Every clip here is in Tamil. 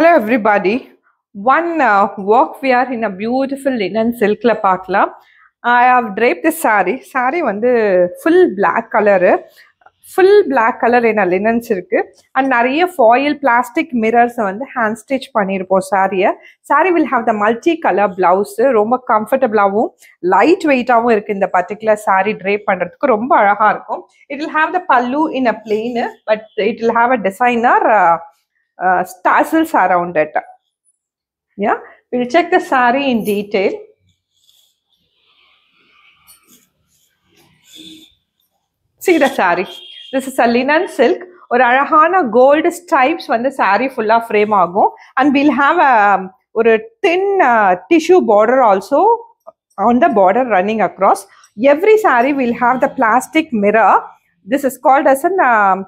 Hello everybody one work wear in a beautiful linen சில்கில் பார்க்கலாம் I have draped the sari sari வந்து full black colour full black colour என்ன லினன்ஸ் இருக்குது அண்ட் நிறைய ஃபாயில் பிளாஸ்டிக் மிரர்ஸை வந்து ஹேண்ட் ஸ்டிச் பண்ணியிருப்போம் சாரியை sari will have the multi colour blouse ரொம்ப கம்ஃபர்டபுளாகவும் லைட் வெயிட்டாகவும் இருக்குது இந்த பர்டிகுலர் சாரி ட்ரேப் பண்ணுறதுக்கு ரொம்ப அழகாக இருக்கும் it will have the pallu in a plain but it will have a designer uh, tassels around it. Yeah, we'll check the sari in detail. See the sari. This is a linen silk. Or arahana gold stripes when the sari full of frame ago. And we'll have a, or a thin uh, tissue border also on the border running across. Every sari will have the plastic mirror. This is called as a um,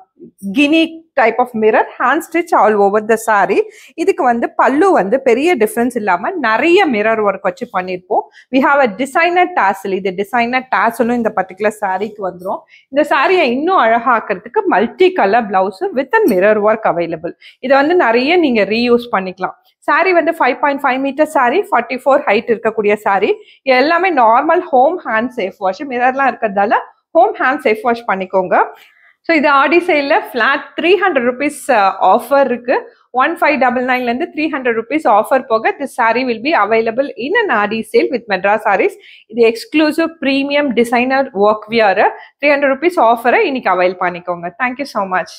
guinea type of mirror hand stitch all over the sari இதுக்கு வந்து பல்லு வந்து பெரிய டிஃப்ரென்ஸ் இல்லாமல் நிறைய மிரர் ஒர்க் வச்சு பண்ணியிருப்போம் we have a designer tassel இது டிசைனர் டேசலும் இந்த பர்டிகுலர் சாரீக்கு வந்துடும் இந்த சாரியை இன்னும் அழகாக்குறதுக்கு multi colour blouse with and mirror work available இதை வந்து நிறைய நீங்கள் ரீயூஸ் பண்ணிக்கலாம் சாரீ வந்து five point five metre sari forty four height இருக்கக்கூடிய சாரீ எல்லாமே normal home hand safe wash மிரர்லாம் இருக்கிறதால ஹோம் ஹேண்ட் சேஃப் வாஷ் பண்ணிக்கோங்க ஸோ இது ஆடி சைடில் flat three hundred rupees offer இருக்கு ஒன் ஃபைவ் டபுள் நைன்லேருந்து த்ரீ ஹண்ட்ரட் ருபீஸ் ஆஃபர் போக this sari will be available in an Aadi sale with Madras Sarees இது exclusive premium designer work wear three hundred rupees ஆஃபரை இன்னைக்கு அவைல் பண்ணிக்கோங்க தேங்க்யூ ஸோ மச்